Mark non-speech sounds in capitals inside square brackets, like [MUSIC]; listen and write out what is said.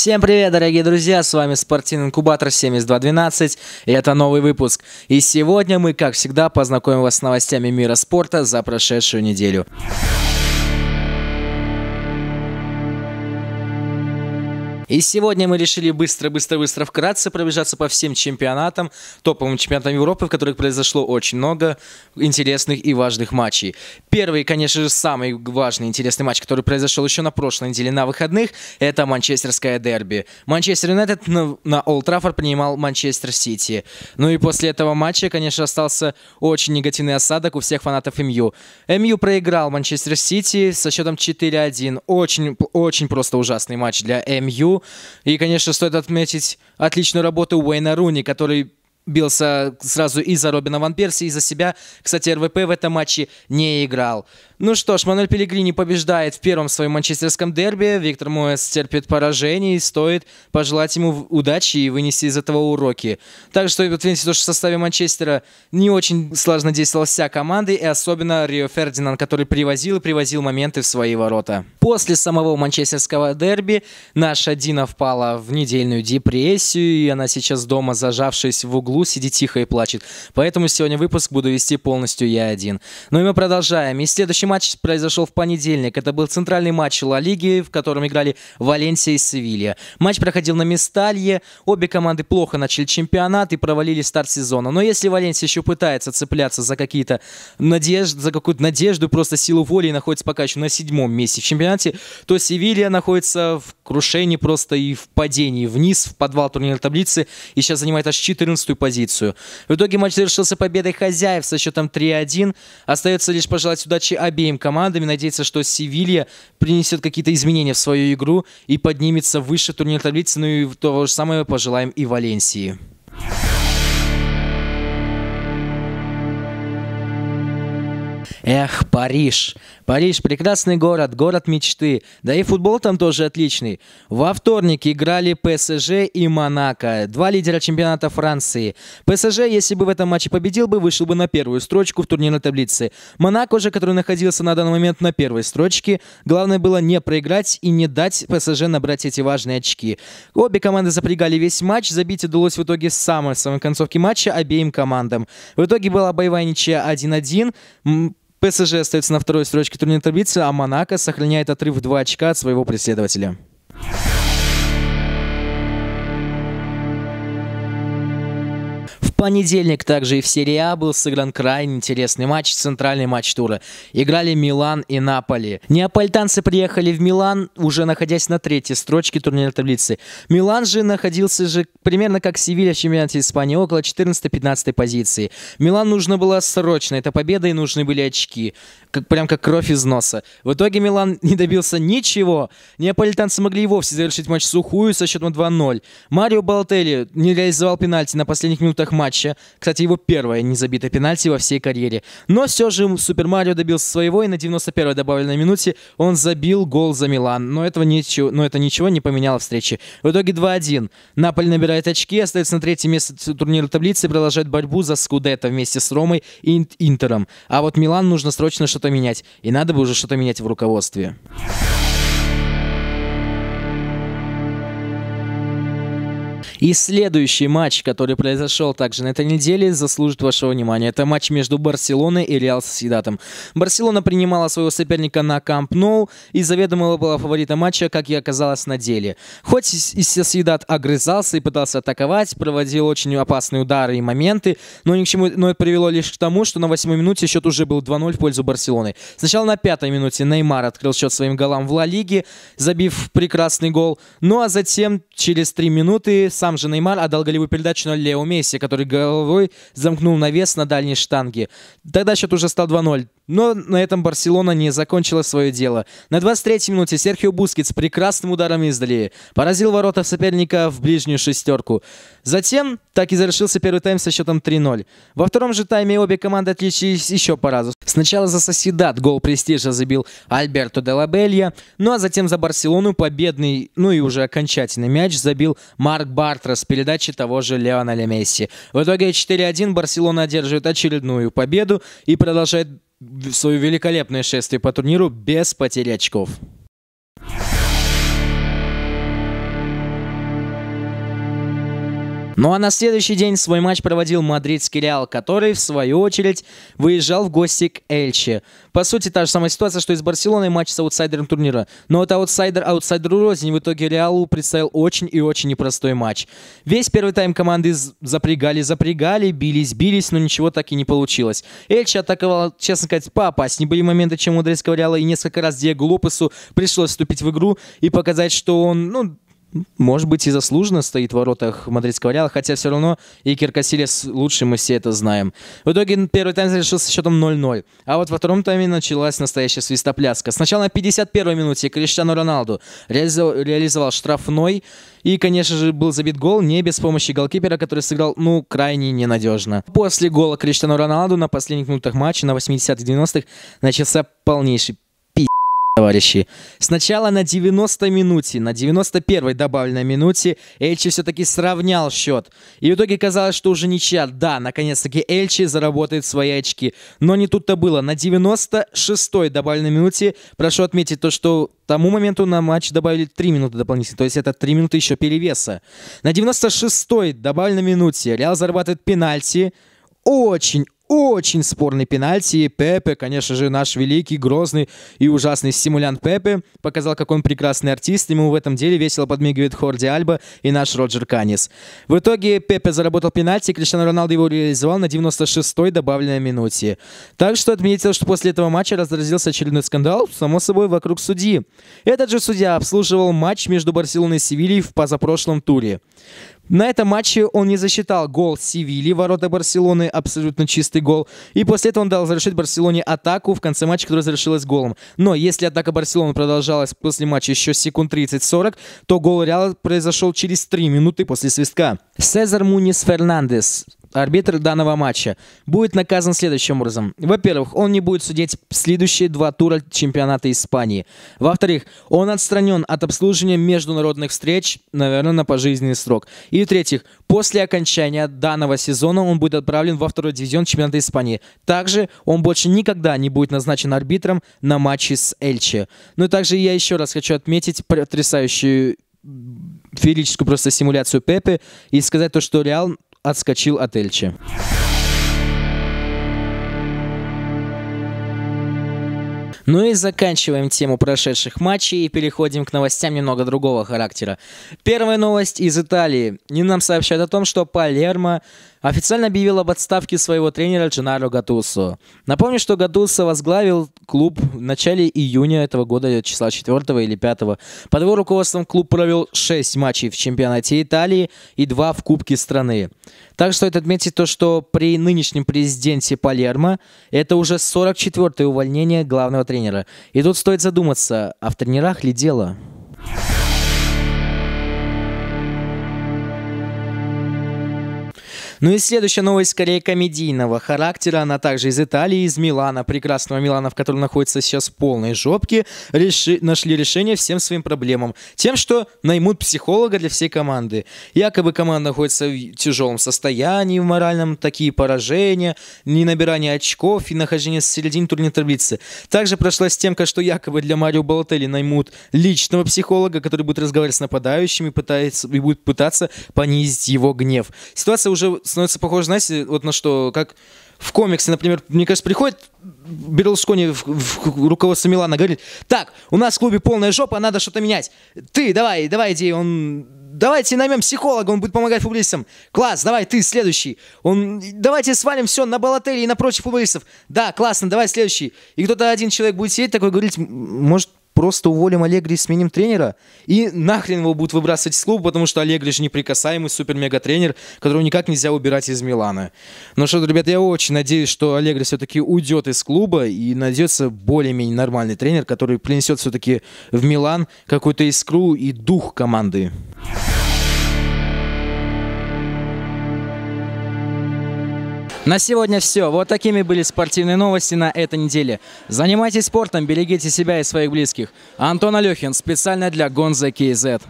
Всем привет, дорогие друзья, с вами Спортивный Инкубатор 7212, и это новый выпуск. И сегодня мы, как всегда, познакомим вас с новостями мира спорта за прошедшую неделю. И сегодня мы решили быстро-быстро-быстро вкратце пробежаться по всем чемпионатам, топовым чемпионатам Европы, в которых произошло очень много интересных и важных матчей. Первый, конечно же, самый важный интересный матч, который произошел еще на прошлой неделе на выходных, это манчестерское дерби. Манчестер Юнайтед на Олд Траффорд принимал Манчестер Сити. Ну и после этого матча, конечно, остался очень негативный осадок у всех фанатов МЮ. МЮ проиграл Манчестер Сити со счетом 4-1. Очень, очень просто ужасный матч для МЮ. И, конечно, стоит отметить отличную работу Уэйна Руни, который бился сразу и за Робина Ван Перси, и за себя. Кстати, РВП в этом матче не играл. Ну что ж, Мануэль Пелегрини побеждает в первом своем манчестерском дерби. Виктор Моэс терпит поражение и стоит пожелать ему удачи и вынести из этого уроки. Также стоит отметить то, что в составе Манчестера не очень сложно действовала вся команда, и особенно Рио Фердинанд, который привозил и привозил моменты в свои ворота. После самого манчестерского дерби наша Дина впала в недельную депрессию, и она сейчас дома, зажавшись в углу, углу сидит тихо и плачет. Поэтому сегодня выпуск буду вести полностью я один. Ну и мы продолжаем. И следующий матч произошел в понедельник. Это был центральный матч Ла Лиги, в котором играли Валенсия и Севилья. Матч проходил на Месталье. Обе команды плохо начали чемпионат и провалили старт сезона. Но если Валенсия еще пытается цепляться за какие-то надежды, за какую-то надежду, просто силу воли и находится пока еще на седьмом месте в чемпионате, то Севилья находится в крушении просто и в падении вниз, в подвал турнирной таблицы и сейчас занимает аж 14 позицию. В итоге матч завершился победой хозяев со счетом 3-1. Остается лишь пожелать удачи обеим командам и надеяться, что Севилья принесет какие-то изменения в свою игру и поднимется выше турнирной таблицы. Ну и то же самое пожелаем и Валенсии. Yeah. Эх, Париж. Париж – прекрасный город, город мечты. Да и футбол там тоже отличный. Во вторник играли ПСЖ и Монако, два лидера чемпионата Франции. ПСЖ, если бы в этом матче победил бы, вышел бы на первую строчку в турнирной таблице. Монако же, который находился на данный момент на первой строчке, главное было не проиграть и не дать ПСЖ набрать эти важные очки. Обе команды запрягали весь матч, забить удалось в итоге самой самой концовке матча обеим командам. В итоге была боевая ничья 1-1. ПСЖ остается на второй строчке турнирной таблицы, а Монако сохраняет отрыв в 2 очка от своего преследователя. понедельник также и в серии А был сыгран крайне интересный матч, центральный матч тура. Играли Милан и Наполи. Неаполитанцы приехали в Милан, уже находясь на третьей строчке турнирной таблицы. Милан же находился же примерно как Севилья в чемпионате Испании, около 14-15 позиции. Милан нужно было срочно, это победа и нужны были очки. Как, прям как кровь из носа. В итоге Милан [LAUGHS] не добился ничего. Неаполитанцы могли и вовсе завершить матч сухую со счетом 2-0. Марио Балтелли не реализовал пенальти на последних минутах матча матча. Кстати, его первое незабитое пенальти во всей карьере. Но все же Супер Марио добился своего, и на 91-й добавленной минуте он забил гол за Милан. Но, этого ничего, но это ничего не поменяло встречи. В итоге 2-1. Наполь набирает очки, остается на третьем месте турнира таблицы и продолжает борьбу за Скудетто вместе с Ромой и Интером. А вот Милан нужно срочно что-то менять. И надо бы уже что-то менять в руководстве. И следующий матч, который произошел также на этой неделе, заслужит вашего внимания. Это матч между Барселоной и Реал Соседатом. Барселона принимала своего соперника на Камп Ноу и заведомо была фаворитом матча, как и оказалось на деле. Хоть Соседат огрызался и пытался атаковать, проводил очень опасные удары и моменты, но ни к чему, но это привело лишь к тому, что на восьмой минуте счет уже был 2-0 в пользу Барселоны. Сначала на пятой минуте Неймар открыл счет своим голам в Ла Лиге, забив прекрасный гол. Ну а затем через три минуты сам сам же Неймар отдал голевую передачу на Лео Месси, который головой замкнул навес на дальней штанге. Тогда счет уже стал 2-0. Но на этом Барселона не закончила свое дело. На 23-й минуте Серхио Бускетс прекрасным ударом издали поразил ворота соперника в ближнюю шестерку. Затем так и завершился первый тайм со счетом 3-0. Во втором же тайме обе команды отличились еще по разу. Сначала за Соседат гол престижа забил Альберто де Лабелья, ну а затем за Барселону победный, ну и уже окончательный мяч забил Марк Бартра с передачи того же Леона Месси. В итоге 4-1 Барселона одерживает очередную победу и продолжает свое великолепное шествие по турниру без потери очков. Ну а на следующий день свой матч проводил мадридский Реал, который, в свою очередь, выезжал в гости к Эльче. По сути, та же самая ситуация, что и с Барселоной матч с аутсайдером турнира. Но это аутсайдер аутсайдеру рознь. В итоге Реалу предстоял очень и очень непростой матч. Весь первый тайм команды запрягали-запрягали, бились-бились, но ничего так и не получилось. Эльче атаковал, честно сказать, поопаснее были моменты, чем у Мадридского Реала, и несколько раз Диего Лопесу пришлось вступить в игру и показать, что он, ну, может быть, и заслуженно стоит в воротах мадридского Реала, хотя все равно Икер Касилес лучше, мы все это знаем. В итоге первый тайм завершился счетом 0-0, а вот во втором тайме началась настоящая свистопляска. Сначала на 51-й минуте Криштиану Роналду реализовал штрафной, и, конечно же, был забит гол не без помощи голкипера, который сыграл, ну, крайне ненадежно. После гола Криштиану Роналду на последних минутах матча, на 80-90-х, начался полнейший товарищи. Сначала на 90-й минуте, на 91-й добавленной минуте Эльчи все-таки сравнял счет. И в итоге казалось, что уже ничья. Да, наконец-таки Эльчи заработает свои очки. Но не тут-то было. На 96-й добавленной минуте, прошу отметить то, что тому моменту на матч добавили 3 минуты дополнительно. То есть это 3 минуты еще перевеса. На 96-й добавленной минуте Реал зарабатывает пенальти. Очень, очень спорный пенальти. Пепе, конечно же, наш великий, грозный и ужасный стимулянт Пепе, показал, как он прекрасный артист. Ему в этом деле весело подмигивает Хорди Альба и наш Роджер Канис. В итоге Пепе заработал пенальти, Криштиану Роналду его реализовал на 96-й добавленной минуте. Так что отметил, что после этого матча разразился очередной скандал, само собой, вокруг судьи. Этот же судья обслуживал матч между Барселоной и Севильей в позапрошлом туре. На этом матче он не засчитал гол Севильи, ворота Барселоны, абсолютно чистый гол. И после этого он дал завершить Барселоне атаку в конце матча, которая завершилась голом. Но если атака Барселоны продолжалась после матча еще секунд 30-40, то гол Реала произошел через 3 минуты после свистка. Сезар Мунис Фернандес арбитр данного матча, будет наказан следующим образом. Во-первых, он не будет судить следующие два тура чемпионата Испании. Во-вторых, он отстранен от обслуживания международных встреч, наверное, на пожизненный срок. И в-третьих, после окончания данного сезона он будет отправлен во второй дивизион чемпионата Испании. Также он больше никогда не будет назначен арбитром на матче с Эльче. Ну и также я еще раз хочу отметить потрясающую физическую просто симуляцию Пепе и сказать то, что Реал отскочил от Эльче. Ну и заканчиваем тему прошедших матчей и переходим к новостям немного другого характера. Первая новость из Италии. Не нам сообщают о том, что Палермо официально объявил об отставке своего тренера Дженаро Гатусо. Напомню, что Гатусо возглавил клуб в начале июня этого года, числа 4 или 5. Под его руководством клуб провел 6 матчей в чемпионате Италии и 2 в Кубке страны. Так что это отметить то, что при нынешнем президенте Палермо это уже 44-е увольнение главного тренера тренера. И тут стоит задуматься, а в тренерах ли дело? Ну и следующая новость скорее комедийного характера. Она также из Италии, из Милана, прекрасного Милана, в котором находится сейчас полные жопки, реши... нашли решение всем своим проблемам. Тем, что наймут психолога для всей команды. Якобы команда находится в тяжелом состоянии, в моральном, такие поражения, не набирание очков и нахождение в середине турнирной таблицы. Также прошла стенка, что якобы для Марио Балотелли наймут личного психолога, который будет разговаривать с нападающими пытается, и будет пытаться понизить его гнев. Ситуация уже становится похоже, знаете, вот на что, как в комиксе, например, мне кажется, приходит Берлускони в, в руководство Милана, говорит, так, у нас в клубе полная жопа, надо что-то менять. Ты, давай, давай, иди, он... Давайте наймем психолога, он будет помогать футболистам. Класс, давай, ты следующий. Он... Давайте свалим все на Балатели и на прочих футболистов. Да, классно, давай следующий. И кто-то один человек будет сидеть такой, говорить, может, просто уволим Аллегри и сменим тренера, и нахрен его будут выбрасывать из клуба, потому что Аллегри же неприкасаемый супер-мега-тренер, которого никак нельзя убирать из Милана. Ну что, ребят, я очень надеюсь, что Аллегри все-таки уйдет из клуба и найдется более-менее нормальный тренер, который принесет все-таки в Милан какую-то искру и дух команды. На сегодня все. Вот такими были спортивные новости на этой неделе. Занимайтесь спортом, берегите себя и своих близких. Антон Алехин специально для Гонза КЗ.